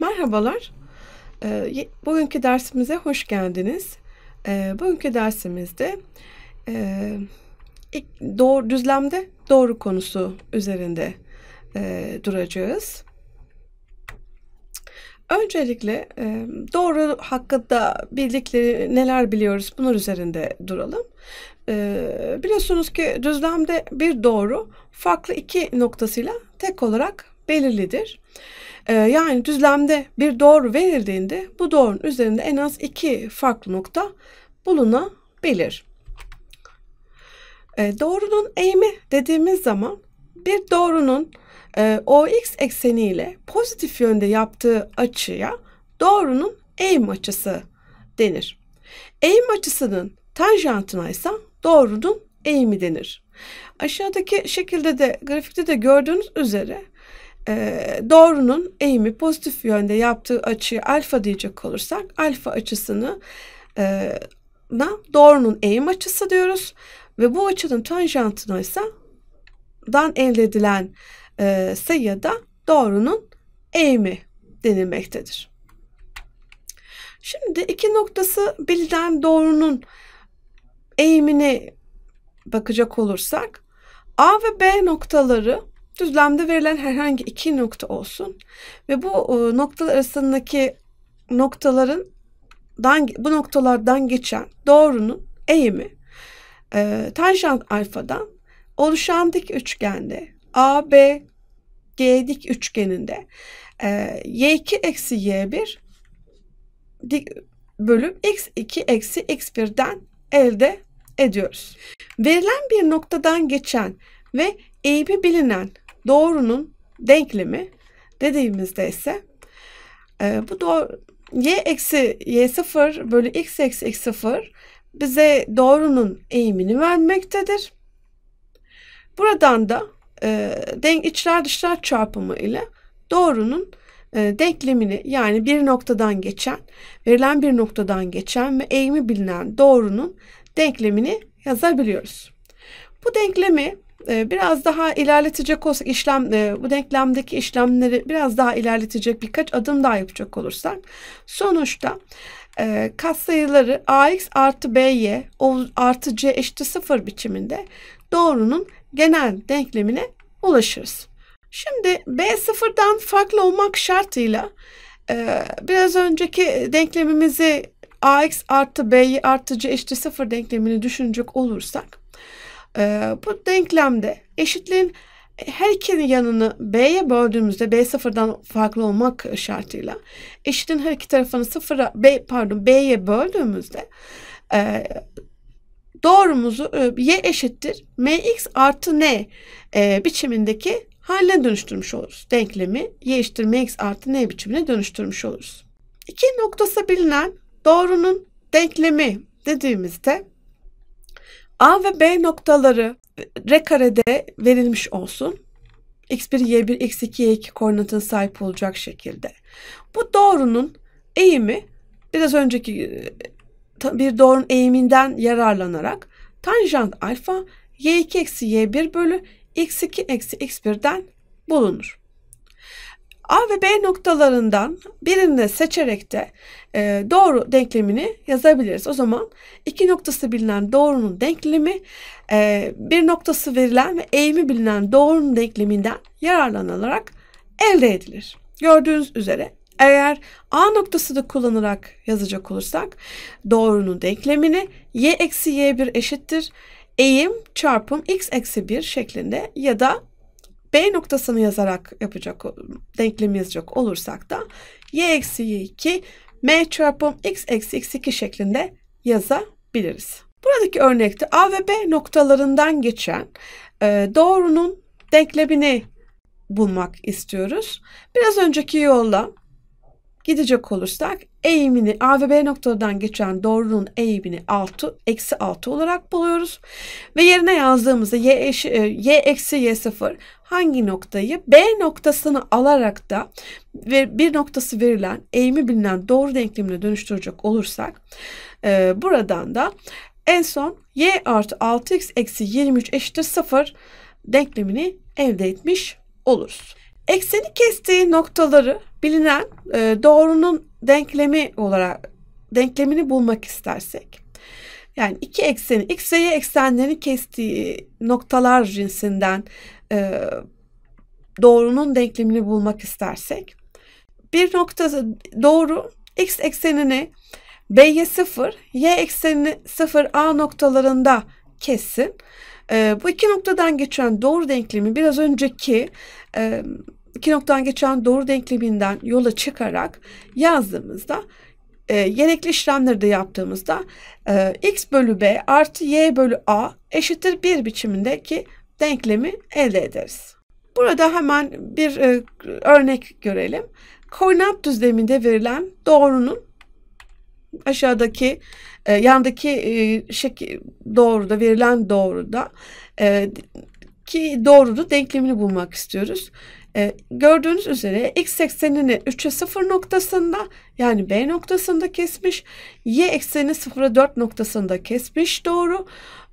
Merhabalar. Ee, bugünkü dersimize hoş geldiniz. Ee, bugünkü dersimizde e, doğru, düzlemde doğru konusu üzerinde e, duracağız. Öncelikle e, doğru hakkında bildikleri neler biliyoruz bunun üzerinde duralım. Ee, biliyorsunuz ki düzlemde bir doğru farklı iki noktasıyla tek olarak belirlidir. Ee, yani düzlemde bir doğru verildiğinde bu doğrunun üzerinde en az iki farklı nokta bulunabilir. E, doğrunun eğimi dediğimiz zaman bir doğrunun e, OX ekseniyle pozitif yönde yaptığı açıya doğrunun eğim açısı denir. Eğim açısının tanjantına ise doğrunun eğimi denir. Aşağıdaki şekilde de grafikte de gördüğünüz üzere e, doğrunun eğimi pozitif yönde yaptığı açıyı alfa diyecek olursak alfa açısını e, na doğrunun eğim açısı diyoruz ve bu açının tanjantına ise dan elde edilen e, sayıya da doğrunun eğimi denilmektedir. Şimdi iki noktası bilinen doğrunun eğimini bakacak olursak A ve B noktaları düzlemde verilen herhangi iki nokta olsun ve bu e, noktalar arasındaki noktaların bu noktalardan geçen doğrunun eğimi e, tanjant alfadan oluşan dik üçgende AB G dik üçgeninde e, Y2 eksi Y1 dik, bölüm X2 eksi X1'den elde ediyoruz. Verilen bir noktadan geçen ve eğimi bilinen doğrunun denklemi dediğimizde ise e, bu doğru y eksi y sıfır bölü x eksi x sıfır bize doğrunun eğimini vermektedir. Buradan da e, denk içler dışlar çarpımı ile doğrunun e, denklemini yani bir noktadan geçen, verilen bir noktadan geçen ve eğimi bilinen doğrunun denklemini yazabiliyoruz. Bu denklemi ee, biraz daha ilerletecek olsak işlem e, bu denklemdeki işlemleri biraz daha ilerletecek birkaç adım daha yapacak olursak sonuçta e, katsayıları ax artı by artı c eşittir sıfır biçiminde doğrunun genel denklemine ulaşırız. Şimdi b sıfırdan farklı olmak şartıyla e, biraz önceki denklemimizi ax artı by artı c eşittir sıfır denklemini düşünecek olursak ee, bu denklemde eşitliğin her iki yanını b'ye böldüğümüzde b sıfırdan farklı olmak şartıyla eşitin her iki tarafını sıfıra b pardon b'ye böldüğümüzde e, doğrumuzu e, y eşittir mx artı n e, biçimindeki haline dönüştürmüş oluruz. Denklemi y eşittir mx artı n biçimine dönüştürmüş oluruz. İki noktası bilinen doğrunun denklemi dediğimizde A ve B noktaları R karede verilmiş olsun. X1, Y1, X2, Y2 koordinatına sahip olacak şekilde. Bu doğrunun eğimi biraz önceki e, bir doğrunun eğiminden yararlanarak tanjant alfa y2 eksi y1 bölü x2 eksi x1'den bulunur. A ve B noktalarından birini seçerek de e, doğru denklemini yazabiliriz. O zaman iki noktası bilinen doğrunun denklemi e, bir noktası verilen ve eğimi bilinen doğrunun denkleminden yararlanılarak elde edilir. Gördüğünüz üzere eğer A noktası da kullanarak yazacak olursak doğrunun denklemini y eksi y1 eşittir eğim çarpım x eksi 1 şeklinde ya da B noktasını yazarak yapacak denklemi yazacak olursak da y eksi y2 m çarpım x eksi x2 şeklinde yazabiliriz. Buradaki örnekte A ve B noktalarından geçen e, doğrunun denklemini bulmak istiyoruz. Biraz önceki yolla Gidecek olursak eğimini A ve B noktadan geçen doğrunun eğimini 6, eksi 6 olarak buluyoruz. Ve yerine yazdığımızda y, eşi, e, y eksi y sıfır hangi noktayı B noktasını alarak da bir noktası verilen eğimi bilinen doğru denklemine dönüştürecek olursak e, buradan da en son y artı 6x eksi 23 eşittir 0 denklemini elde etmiş oluruz. Ekseni kestiği noktaları bilinen e, doğrunun denklemi olarak denklemini bulmak istersek yani iki ekseni x ve y eksenlerini kestiği noktalar cinsinden e, doğrunun denklemini bulmak istersek bir noktası doğru x eksenini B'ye 0, y eksenini 0 A noktalarında kessin ee, bu iki noktadan geçen doğru denklemi biraz önceki e, iki noktadan geçen doğru denkleminden yola çıkarak yazdığımızda e, gerekli işlemleri de yaptığımızda e, x bölü b artı y bölü a eşittir 1 biçimindeki denklemi elde ederiz. Burada hemen bir e, örnek görelim. Koordinat düzleminde verilen doğrunun aşağıdaki e, yandaki e, şek doğruda verilen doğruda e, ki doğrunun denklemini bulmak istiyoruz. E, gördüğünüz üzere x eksenini 3'e 0 noktasında yani b noktasında kesmiş. Y eksenini 0'a 4 noktasında kesmiş doğru.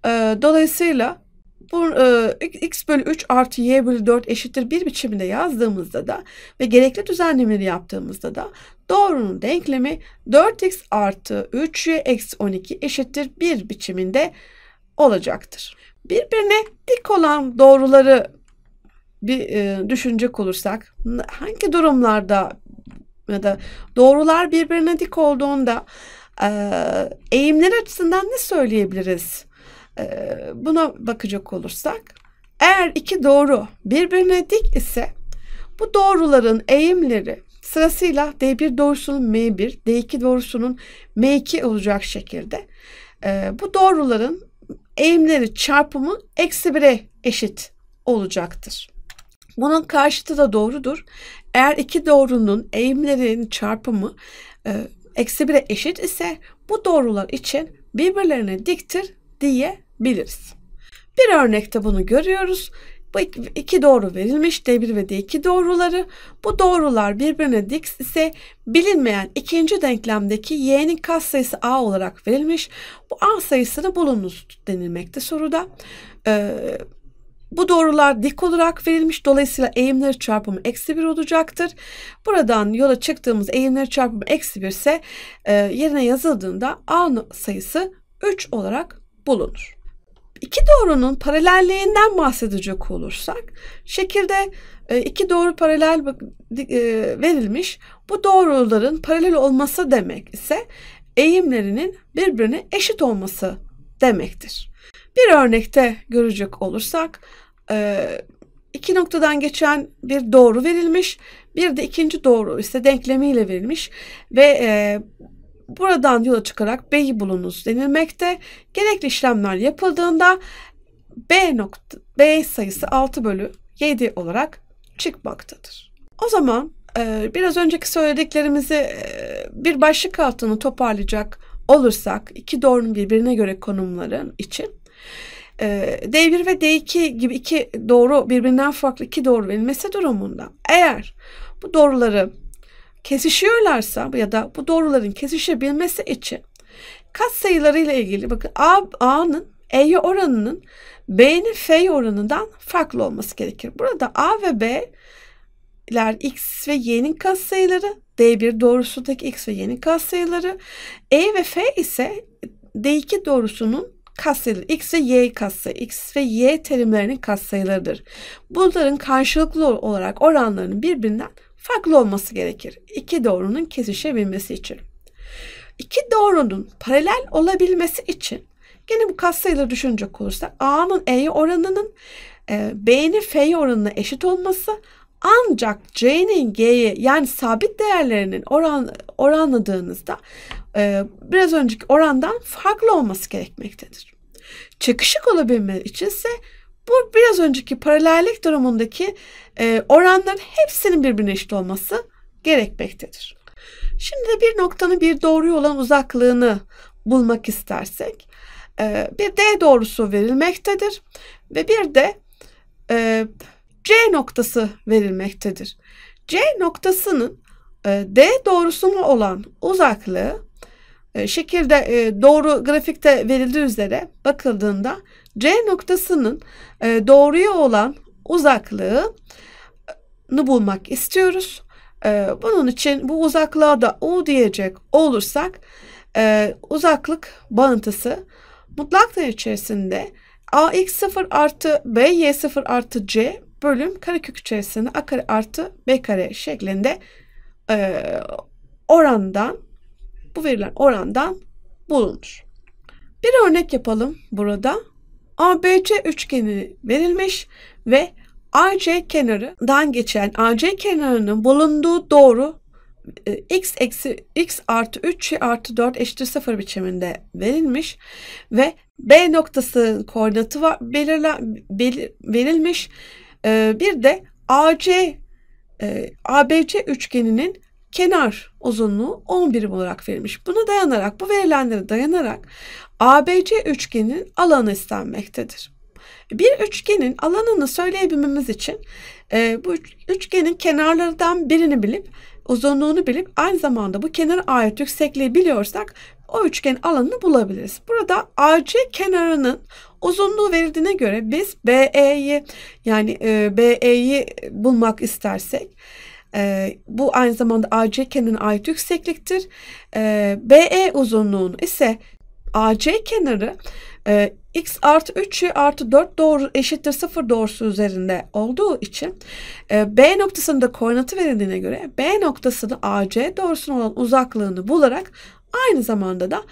E, dolayısıyla bu e, x bölü 3 artı y bölü 4 eşittir 1 biçiminde yazdığımızda da ve gerekli düzenlemeleri yaptığımızda da doğrunun denklemi 4x artı 3y eksi 12 eşittir 1 biçiminde olacaktır. Birbirine dik olan doğruları bir e, düşünecek olursak hangi durumlarda ya da doğrular birbirine dik olduğunda e, eğimler açısından ne söyleyebiliriz? Ee, buna bakacak olursak eğer iki doğru birbirine dik ise bu doğruların eğimleri sırasıyla D1 doğrusunun M1, D2 doğrusunun M2 olacak şekilde e, bu doğruların eğimleri çarpımı eksi 1'e eşit olacaktır. Bunun karşıtı da doğrudur. Eğer iki doğrunun eğimlerinin çarpımı e, eksi 1'e eşit ise bu doğrular için birbirlerine diktir diyebiliriz. Bir örnekte bunu görüyoruz. Bu iki doğru verilmiş D1 ve D2 doğruları. Bu doğrular birbirine dik ise bilinmeyen ikinci denklemdeki y'nin katsayısı a olarak verilmiş. Bu a sayısını bulunuz denilmekte soruda. Ee, bu doğrular dik olarak verilmiş. Dolayısıyla eğimleri çarpımı eksi 1 olacaktır. Buradan yola çıktığımız eğimleri çarpımı eksi 1 ise e, yerine yazıldığında a sayısı 3 olarak bulunur. İki doğrunun paralelliğinden bahsedecek olursak, şekilde e, iki doğru paralel e, verilmiş. Bu doğruların paralel olması demek ise eğimlerinin birbirine eşit olması demektir. Bir örnekte görecek olursak e, iki noktadan geçen bir doğru verilmiş, bir de ikinci doğru ise denklemiyle verilmiş ve Buradan yola çıkarak B'yi bulunuz denilmekte. Gerekli işlemler yapıldığında B, nokta, B sayısı 6 bölü 7 olarak çıkmaktadır. O zaman e, biraz önceki söylediklerimizi e, bir başlık altını toparlayacak olursak iki doğrunun birbirine göre konumları için e, D1 ve D2 gibi iki doğru birbirinden farklı iki doğru verilmesi durumunda eğer bu doğruları kesişiyorlarsa ya da bu doğruların kesişebilmesi için kat ile ilgili bakın A, A'nın E'ye oranının B'nin F'ye oranından farklı olması gerekir. Burada A ve B'ler X ve Y'nin katsayıları, D1 doğrusundaki X ve Y'nin katsayıları, E ve F ise D2 doğrusunun katsayıları, X ve Y katsayı, X ve Y terimlerinin katsayılarıdır. Bunların karşılıklı olarak oranlarının birbirinden farklı olması gerekir. İki doğrunun kesişebilmesi için. İki doğrunun paralel olabilmesi için gene bu katsayıları düşünecek olursak A'nın E'ye oranının e, B'nin F'ye oranına eşit olması ancak C'nin G'ye yani sabit değerlerinin oran, oranladığınızda e, biraz önceki orandan farklı olması gerekmektedir. Çakışık olabilmesi için ise bu biraz önceki paralellik durumundaki e, oranların hepsinin birbirine eşit olması gerekmektedir. Şimdi de bir noktanın bir doğruya olan uzaklığını bulmak istersek e, bir D doğrusu verilmektedir ve bir de e, C noktası verilmektedir. C noktasının e, D doğrusuna olan uzaklığı e, şekilde e, doğru grafikte verildiği üzere bakıldığında C noktasının e, doğruya olan uzaklığını bulmak istiyoruz. E, bunun için bu uzaklığa da U diyecek olursak e, uzaklık bağıntısı mutlak değer içerisinde AX0 artı BY0 artı C bölüm karekök içerisinde A kare artı B kare şeklinde e, orandan bu verilen orandan bulunur. Bir örnek yapalım burada. ABC üçgeni verilmiş ve AC kenarından geçen AC kenarının bulunduğu doğru e, x eksi x artı 3 artı 4 eşittir 0 biçiminde verilmiş ve B noktasının koordinatı var, belirlen, belir, verilmiş. E, bir de AC e, ABC üçgeninin kenar uzunluğu 11 birim olarak verilmiş. Buna dayanarak, bu verilenlere dayanarak ABC üçgenin alanı istenmektedir. Bir üçgenin alanını söyleyebilmemiz için e, bu üçgenin kenarlarından birini bilip, uzunluğunu bilip aynı zamanda bu kenara ait yüksekliği biliyorsak o üçgenin alanını bulabiliriz. Burada AC kenarının uzunluğu verildiğine göre biz BE'yi yani e, BE'yi bulmak istersek e, bu aynı zamanda AC kenarına ait yüksekliktir. Ee, e, BE uzunluğun ise AC kenarı e, x artı 3 artı 4 doğru eşittir 0 doğrusu üzerinde olduğu için e, B noktasında koordinatı verildiğine göre B noktasını AC doğrusuna olan uzaklığını bularak aynı zamanda da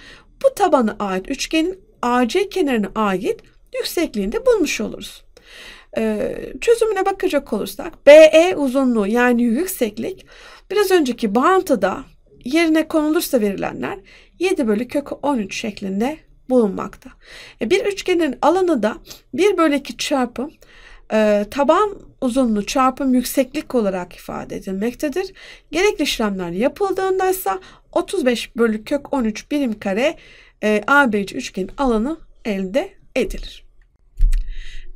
bu tabanı ait üçgenin AC kenarına ait yüksekliğini de bulmuş oluruz. Ee, çözümüne bakacak olursak BE uzunluğu yani yükseklik biraz önceki bağıntıda yerine konulursa verilenler 7 bölü kök 13 şeklinde bulunmakta. E, bir üçgenin alanı da 1 bölü 2 çarpım e, taban uzunluğu çarpım yükseklik olarak ifade edilmektedir. Gerekli işlemler yapıldığında ise 35 bölü kök 13 birim kare e, ABC üçgenin alanı elde edilir.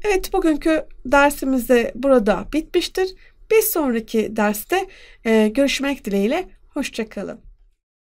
Evet bugünkü dersimiz de burada bitmiştir. Bir sonraki derste görüşmek dileğiyle. Hoşçakalın.